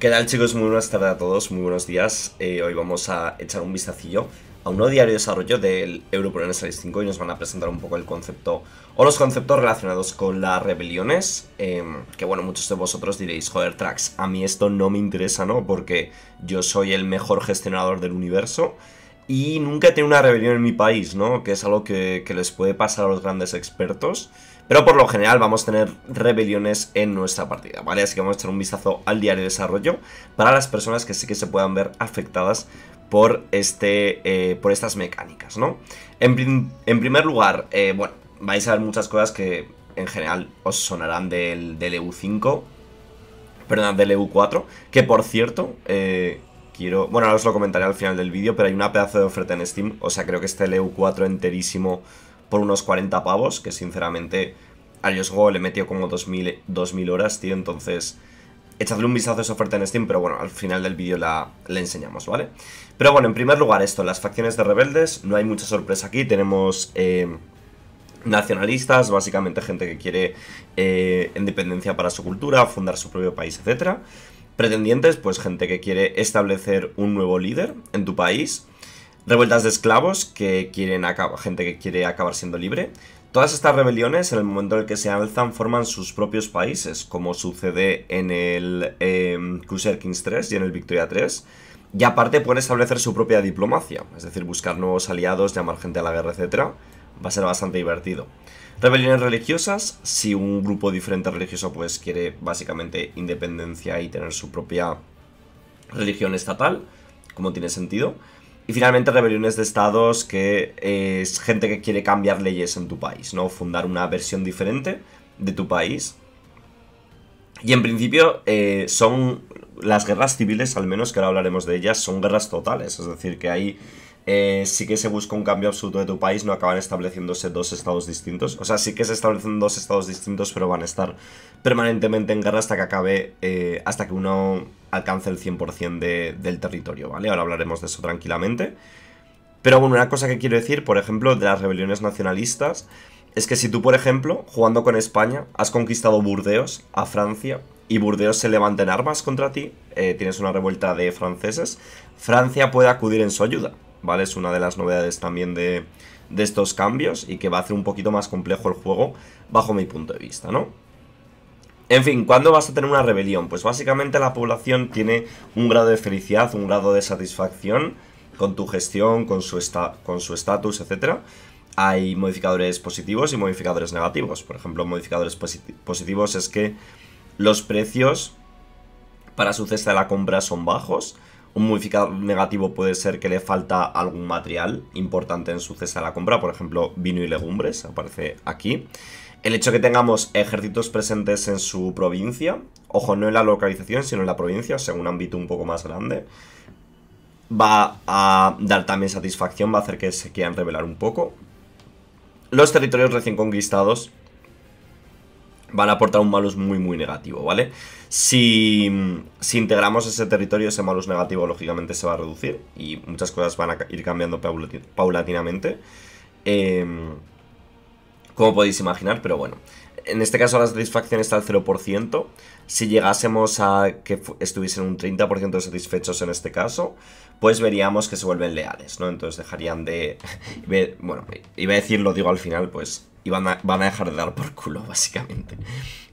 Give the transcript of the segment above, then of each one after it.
¿Qué tal chicos? Muy buenas tardes a todos, muy buenos días. Eh, hoy vamos a echar un vistacillo a un nuevo diario de desarrollo del Europro 65 y nos van a presentar un poco el concepto o los conceptos relacionados con las rebeliones. Em, que bueno, muchos de vosotros diréis, joder, Trax, a mí esto no me interesa, ¿no? Porque yo soy el mejor gestionador del universo y nunca he tenido una rebelión en mi país, ¿no? Que es algo que, que les puede pasar a los grandes expertos. Pero por lo general vamos a tener rebeliones en nuestra partida, ¿vale? Así que vamos a echar un vistazo al diario de desarrollo para las personas que sí que se puedan ver afectadas por, este, eh, por estas mecánicas, ¿no? En, primer lugar, eh, bueno, vais a ver muchas cosas que en general os sonarán del, del EU5, perdón, del EU4, que por cierto... Eh, quiero... Bueno, ahora os lo comentaré al final del vídeo, pero hay una pedazo de oferta en Steam, o sea, creo que este EU4 enterísimo por unos 40 pavos, que sinceramente a Dios Go le metió como 2000, 2000 horas, tío, entonces echadle un vistazo a esa oferta en Steam, pero bueno, al final del vídeo la, enseñamos, ¿vale? Pero bueno, en primer lugar esto, las facciones de rebeldes, no hay mucha sorpresa aquí, tenemos... Eh, nacionalistas, básicamente gente que quiere eh, independencia para su cultura, fundar su propio país, etc. Pretendientes, pues gente que quiere establecer un nuevo líder en tu país revueltas de esclavos que quieren acabar, gente que quiere acabar siendo libre. Todas estas rebeliones, en el momento en el que se alzan, forman sus propios países, como sucede en el em, Crusader Kings 3 y en el Victoria 3. Y aparte pueden establecer su propia diplomacia, es decir, buscar nuevos aliados, llamar gente a la guerra, etc. Va a ser bastante divertido. Rebeliones religiosas, si un grupo diferente religioso pues quiere básicamente independencia y tener su propia religión estatal, como tiene sentido. Y finalmente rebeliones de estados que eh, es gente que quiere cambiar leyes en tu país, ¿no? Fundar una versión diferente de tu país. Y en principio eh, son las guerras civiles, al menos que ahora hablaremos de ellas, son guerras totales. Es decir, que hay eh, sí que se busca un cambio absoluto de tu país, no acaban estableciéndose dos estados distintos. O sea, sí que se establecen dos estados distintos, pero van a estar permanentemente en guerra hasta que acabe, eh, hasta que uno alcance el 100% del territorio, ¿vale? Ahora hablaremos de eso tranquilamente. Pero bueno, una cosa que quiero decir, por ejemplo, de las rebeliones nacionalistas, es que si tú, por ejemplo, jugando con España, has conquistado Burdeos a Francia, y Burdeos se levanta armas contra ti, eh, tienes una revuelta de franceses, Francia puede acudir en su ayuda. ¿vale? Es una de las novedades también de, estos cambios y que va a hacer un poquito más complejo el juego bajo mi punto de vista, ¿no? En fin, ¿cuándo vas a tener una rebelión? Pues básicamente la población tiene un grado de felicidad, un grado de satisfacción con tu gestión, con su estatus, etc. Hay modificadores positivos y modificadores negativos. Por ejemplo, modificadores positivos es que los precios para su cesta de la compra son bajos un modificador negativo puede ser que le falta algún material importante en su cesta a la compra, por ejemplo, vino y legumbres, aparece aquí. El hecho de que tengamos ejércitos presentes en su provincia, ojo, no en la localización, sino en la provincia, o un ámbito un poco más grande, va a dar también satisfacción, va a hacer que se quieran revelar un poco. Los territorios recién conquistados van a aportar un malus muy muy negativo, ¿vale? Si, integramos ese territorio, ese malus negativo lógicamente se va a reducir y muchas cosas van a ir cambiando paulatinamente. Em, como podéis imaginar, pero bueno. En este caso la satisfacción está al 0%. Si llegásemos a que estuviesen un 30% satisfechos en este caso, pues veríamos que se vuelven leales, ¿no? Entonces dejarían de... bueno, iba a decir, lo digo al final, pues y van a, dejar de dar por culo, básicamente.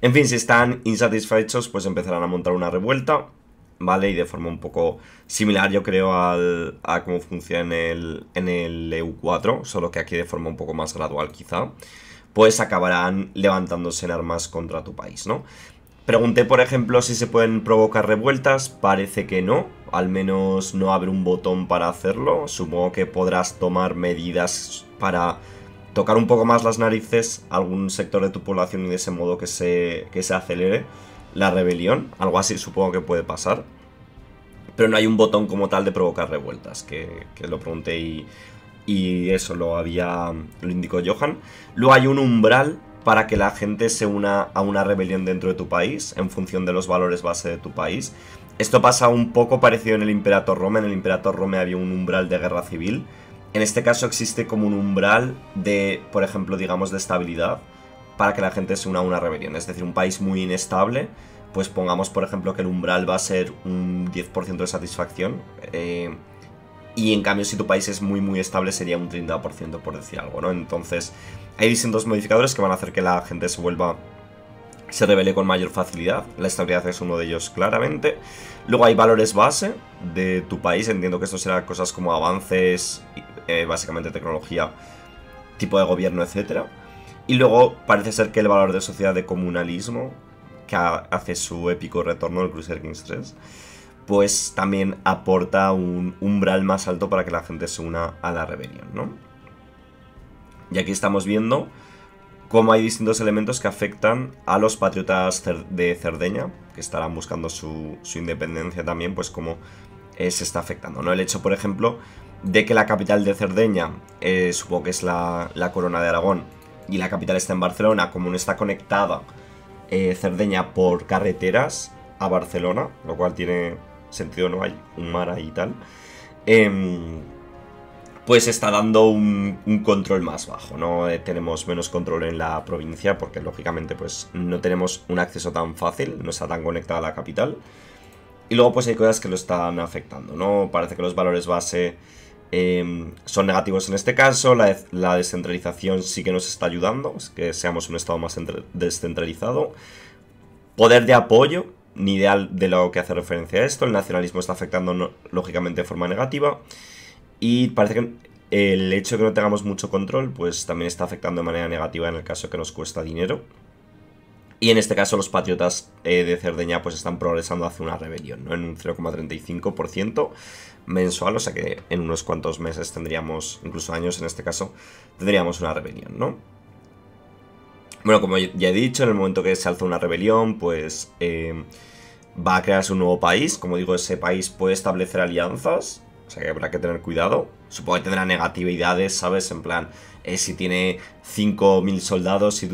En fin, si están insatisfechos, pues empezarán a montar una revuelta, ¿vale? Y de forma un poco similar, yo creo, al, a cómo funciona en el, en el EU4, solo que aquí de forma un poco más gradual, quizá, pues acabarán levantándose en armas contra tu país, ¿no? Pregunté, por ejemplo, si se pueden provocar revueltas, parece que no, al menos no abre un botón para hacerlo, supongo que podrás tomar medidas para tocar un poco más las narices a algún sector de tu población y de ese modo que se, acelere la rebelión. Algo así supongo que puede pasar. Pero no hay un botón como tal de provocar revueltas, que, que lo pregunté y, y, eso lo había lo indicó Johan. Luego hay un umbral para que la gente se una a una rebelión dentro de tu país, en función de los valores base de tu país. Esto pasa un poco parecido en el Imperator Rome. En el Imperator Rome había un umbral de guerra civil, en este caso existe como un umbral de, por ejemplo, digamos, de estabilidad para que la gente se una a una rebelión. Es decir, un país muy inestable, pues pongamos, por ejemplo, que el umbral va a ser un 10% de satisfacción. Eh, y en cambio, si tu país es muy, muy estable, sería un 30%, por decir algo, ¿no? Entonces, hay distintos modificadores que van a hacer que la gente se vuelva se revele con mayor facilidad. La estabilidad es uno de ellos claramente. Luego hay valores base de tu país. Entiendo que esto será cosas como avances, eh, básicamente tecnología, tipo de gobierno, etc. Y luego parece ser que el valor de sociedad de comunalismo, que hace su épico retorno el Cruiser Kings 3, pues también aporta un umbral más alto para que la gente se una a la rebelión, ¿no? Y aquí estamos viendo cómo hay distintos elementos que afectan a los patriotas de Cerdeña, que estarán buscando su, independencia también, pues cómo se está afectando. ¿no? El hecho, por ejemplo, de que la capital de Cerdeña, eh, supongo que es la, corona de Aragón, y la capital está en Barcelona, como no está conectada eh, Cerdeña por carreteras a Barcelona, lo cual tiene sentido, no hay un mar ahí y tal. Em, pues está dando un, control más bajo, ¿no? Eh, tenemos menos control en la provincia porque lógicamente pues no tenemos un acceso tan fácil, no está tan conectada a la capital. Y luego pues hay cosas que lo están afectando, ¿no? Parece que los valores base em, son negativos en este caso, la, descentralización sí que nos está ayudando, que seamos un estado más descentralizado. Poder de apoyo, ni ideal de lo que hace referencia a esto, el nacionalismo está afectando lógicamente de forma negativa. Y parece que el hecho de que no tengamos mucho control, pues también está afectando de manera negativa en el caso que nos cuesta dinero. Y en este caso los patriotas eh, de Cerdeña pues están progresando hacia una rebelión, ¿no? En un 0,35% mensual, o sea que en unos cuantos meses tendríamos, incluso años en este caso, tendríamos una rebelión, ¿no? Bueno, como ya he dicho, en el momento que se alza una rebelión, pues eh, va a crearse un nuevo país. Como digo, ese país puede establecer alianzas o sea que habrá que tener cuidado. Supongo que tendrá negatividades, ¿sabes? En plan, eh, si tiene 5.000 soldados y,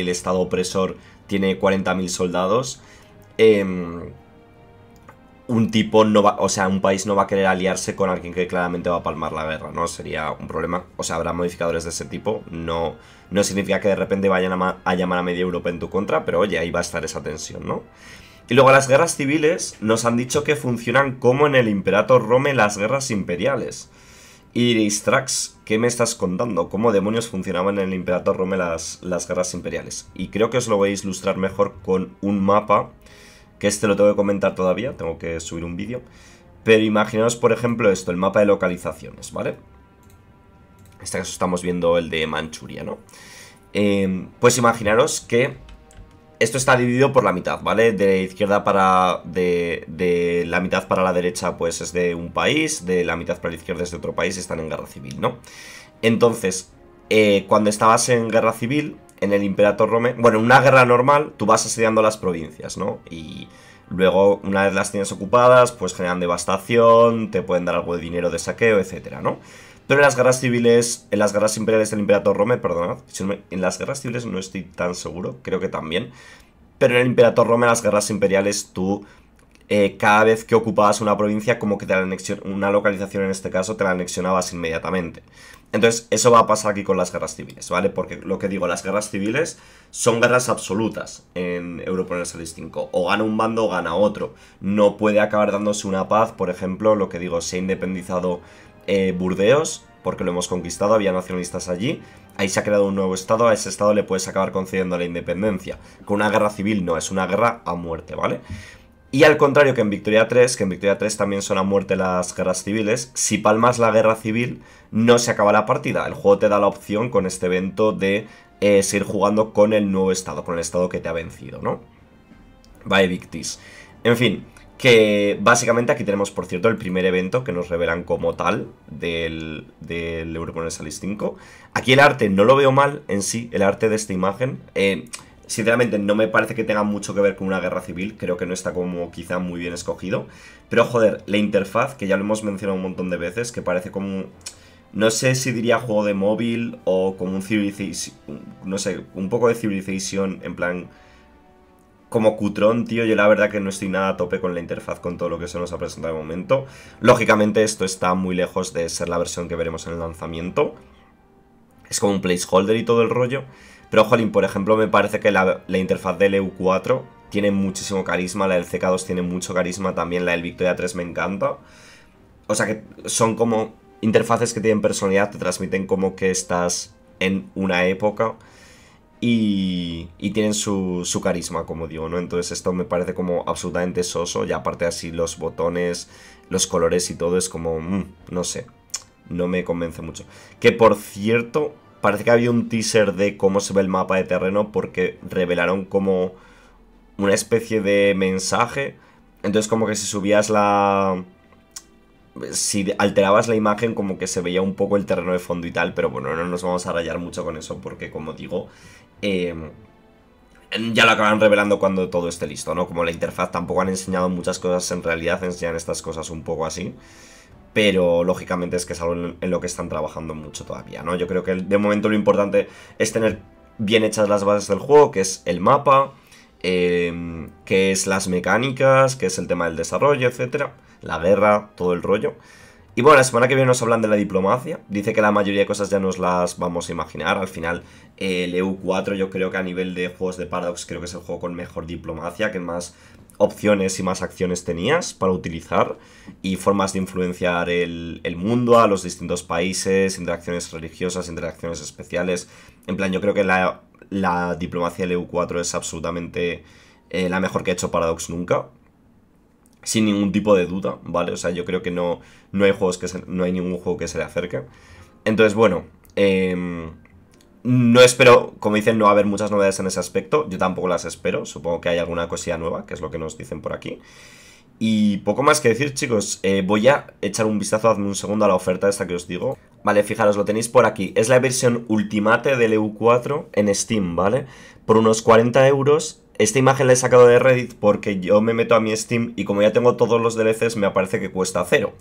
el estado opresor tiene 40.000 soldados, em, un tipo no va, o sea, un país no va a querer aliarse con alguien que claramente va a palmar la guerra, ¿no? Sería un problema. O sea, habrá modificadores de ese tipo. No, no significa que de repente vayan a llamar a media Europa en tu contra, pero oye, ahí va a estar esa tensión, ¿no? Y luego las guerras civiles nos han dicho que funcionan como en el Imperato Rome las guerras imperiales. Y diréis, Trax, ¿qué me estás contando? ¿Cómo demonios funcionaban en el Imperator Rome las, las, guerras imperiales? Y creo que os lo voy a ilustrar mejor con un mapa, que este lo tengo que comentar todavía, tengo que subir un vídeo. Pero imaginaos, por ejemplo, esto, el mapa de localizaciones, ¿vale? En este caso estamos viendo el de Manchuria, ¿no? Eh, pues imaginaros que esto está dividido por la mitad, ¿vale? De izquierda para... De, la mitad para la derecha pues es de un país, de la mitad para la izquierda es de otro país, están en guerra civil, ¿no? Entonces, eh, cuando estabas en guerra civil, en el Imperator Rome... Bueno, en una guerra normal, tú vas asediando las provincias, ¿no? Y... Luego, una vez las tienes ocupadas, pues generan devastación, te pueden dar algo de dinero de saqueo, etcétera, ¿no? Pero en las guerras civiles, en las guerras imperiales del Imperator Rome, perdonad, en las guerras civiles no estoy tan seguro, creo que también. Pero en el Imperator Rome, en las guerras imperiales, tú eh, cada vez que ocupabas una provincia, como que te la una localización en este caso, te la anexionabas inmediatamente. Entonces, eso va a pasar aquí con las guerras civiles, ¿vale? Porque lo que digo, las guerras civiles son guerras absolutas en se 5. O gana un bando o gana otro. No puede acabar dándose una paz, por ejemplo, lo que digo, se ha independizado eh, Burdeos, porque lo hemos conquistado, había nacionalistas allí. Ahí se ha creado un nuevo estado, a ese estado le puedes acabar concediendo la independencia. Con una guerra civil no, es una guerra a muerte, ¿vale? Y al contrario que en Victoria 3, que en Victoria 3 también son a muerte las guerras civiles, si palmas la guerra civil no se acaba la partida. El juego te da la opción con este evento de eh, seguir jugando con el nuevo estado, con el estado que te ha vencido, ¿no? Bye, Victis. En fin, que básicamente aquí tenemos, por cierto, el primer evento que nos revelan como tal del, del Eurocon Salis 5. Aquí el arte no lo veo mal en sí, el arte de esta imagen. Eh, sinceramente no me parece que tenga mucho que ver con una guerra civil, creo que no está como quizá muy bien escogido, pero joder, la interfaz, que ya lo hemos mencionado un montón de veces, que parece como, no sé si diría juego de móvil o como un civilization, no sé, un poco de civilization en plan como cutrón, tío, yo la verdad que no estoy nada a tope con la interfaz, con todo lo que se nos ha presentado de momento. Lógicamente esto está muy lejos de ser la versión que veremos en el lanzamiento. Es como un placeholder y todo el rollo. Pero, jolín, por ejemplo, me parece que la, la interfaz del EU4 tiene muchísimo carisma, la del CK2 tiene mucho carisma, también la del Victoria 3 me encanta. O sea que son como interfaces que tienen personalidad, te transmiten como que estás en una época y, tienen su, carisma, como digo, ¿no? Entonces esto me parece como absolutamente soso y aparte así los botones, los colores y todo es como, mm, no sé, no me convence mucho. Que por cierto, parece que había un teaser de cómo se ve el mapa de terreno porque revelaron como una especie de mensaje. Entonces como que si subías la si alterabas la imagen como que se veía un poco el terreno de fondo y tal, pero bueno, no nos vamos a rayar mucho con eso porque como digo, em, ya lo acaban revelando cuando todo esté listo, ¿no? Como la interfaz tampoco han enseñado muchas cosas, en realidad enseñan estas cosas un poco así. Pero lógicamente es que es algo en lo que están trabajando mucho todavía, ¿no? Yo creo que de momento lo importante es tener bien hechas las bases del juego, que es el mapa, Em, qué es las mecánicas, qué es el tema del desarrollo, etcétera, la guerra, todo el rollo. Y bueno, la semana que viene nos hablan de la diplomacia. Dice que la mayoría de cosas ya nos las vamos a imaginar. Al final, el EU4 yo creo que a nivel de juegos de Paradox creo que es el juego con mejor diplomacia, que más opciones y más acciones tenías para utilizar y formas de influenciar el mundo a los distintos países, interacciones religiosas, interacciones especiales. En plan, yo creo que la la diplomacia del 4 e es absolutamente eh, la mejor que ha hecho Paradox nunca. Sin ningún tipo de duda, ¿vale? O sea, yo creo que no, no, hay, juegos que no hay ningún juego que se le acerque. Entonces, bueno, em, no espero, como dicen, no va a haber muchas novedades en ese aspecto. Yo tampoco las espero. Supongo que hay alguna cosilla nueva, que es lo que nos dicen por aquí. Y poco más que decir, chicos. Eh, voy a echar un vistazo, hazme un segundo a la oferta esta que os digo. Vale, fijaros, lo tenéis por aquí. Es la versión ultimate del EU4 en Steam, ¿vale? Por unos 40 euros. Esta imagen la he sacado de Reddit porque yo me meto a mi Steam y como ya tengo todos los DLCs me aparece que cuesta cero.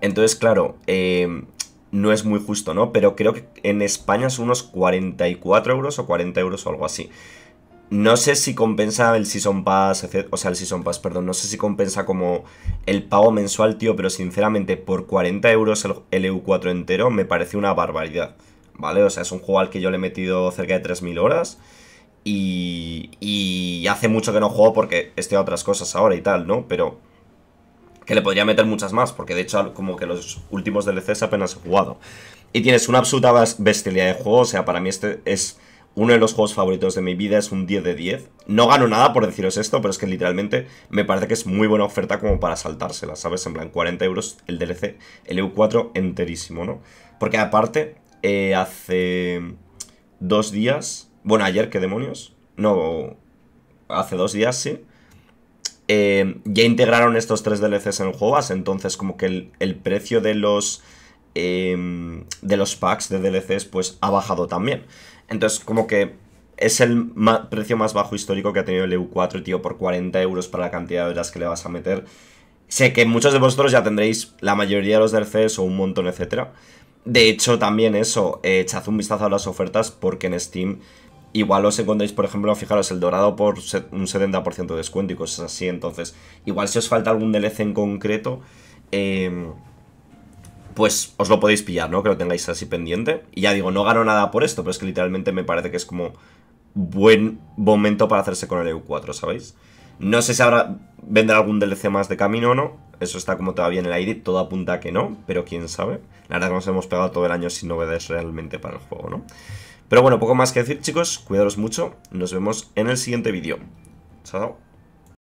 Entonces, claro, em, no es muy justo, ¿no? Pero creo que en España son unos 44 euros o 40 euros o algo así. No sé si compensa el Season Pass, o sea, el Season Pass, perdón, no sé si compensa como el pago mensual, tío, pero sinceramente por 40 euros el EU4 e entero me parece una barbaridad, ¿vale? O sea, es un juego al que yo le he metido cerca de 3.000 horas y, y hace mucho que no juego porque estoy a otras cosas ahora y tal, ¿no? Pero que le podría meter muchas más, porque de hecho como que los últimos DLCs apenas he jugado. Y tienes una absoluta bestialidad de juego, o sea, para mí este es uno de los juegos favoritos de mi vida es un 10 de 10. No gano nada por deciros esto, pero es que literalmente me parece que es muy buena oferta como para saltársela, ¿sabes? En plan, 40 euros el DLC, el EU4 enterísimo, ¿no? Porque aparte, eh, hace dos días, bueno, ayer, ¿qué demonios? No, hace dos días, sí. Eh, ya integraron estos tres DLCs en el juego, entonces como que el precio de los Em, de los packs de DLCs pues ha bajado también. Entonces como que es el precio más bajo histórico que ha tenido el EU4, tío, por 40 euros para la cantidad de horas que le vas a meter. Sé que muchos de vosotros ya tendréis la mayoría de los DLCs o un montón, etcétera. De hecho, también eso, eh, echad un vistazo a las ofertas porque en Steam igual os encontréis por ejemplo, fijaros, el dorado por un 70% de descuento y cosas así. Entonces, igual si os falta algún DLC en concreto, eh, pues os lo podéis pillar, ¿no? Que lo tengáis así pendiente. Y ya digo, no gano nada por esto, pero es que literalmente me parece que es como buen momento para hacerse con el EU4, ¿sabéis? No sé si habrá vendrá algún DLC más de camino o no. Eso está como todavía en el aire, todo apunta a que no, pero quién sabe. La verdad que nos hemos pegado todo el año sin novedades realmente para el juego, ¿no? Pero bueno, poco más que decir, chicos. Cuidaros mucho. Nos vemos en el siguiente vídeo. Chao.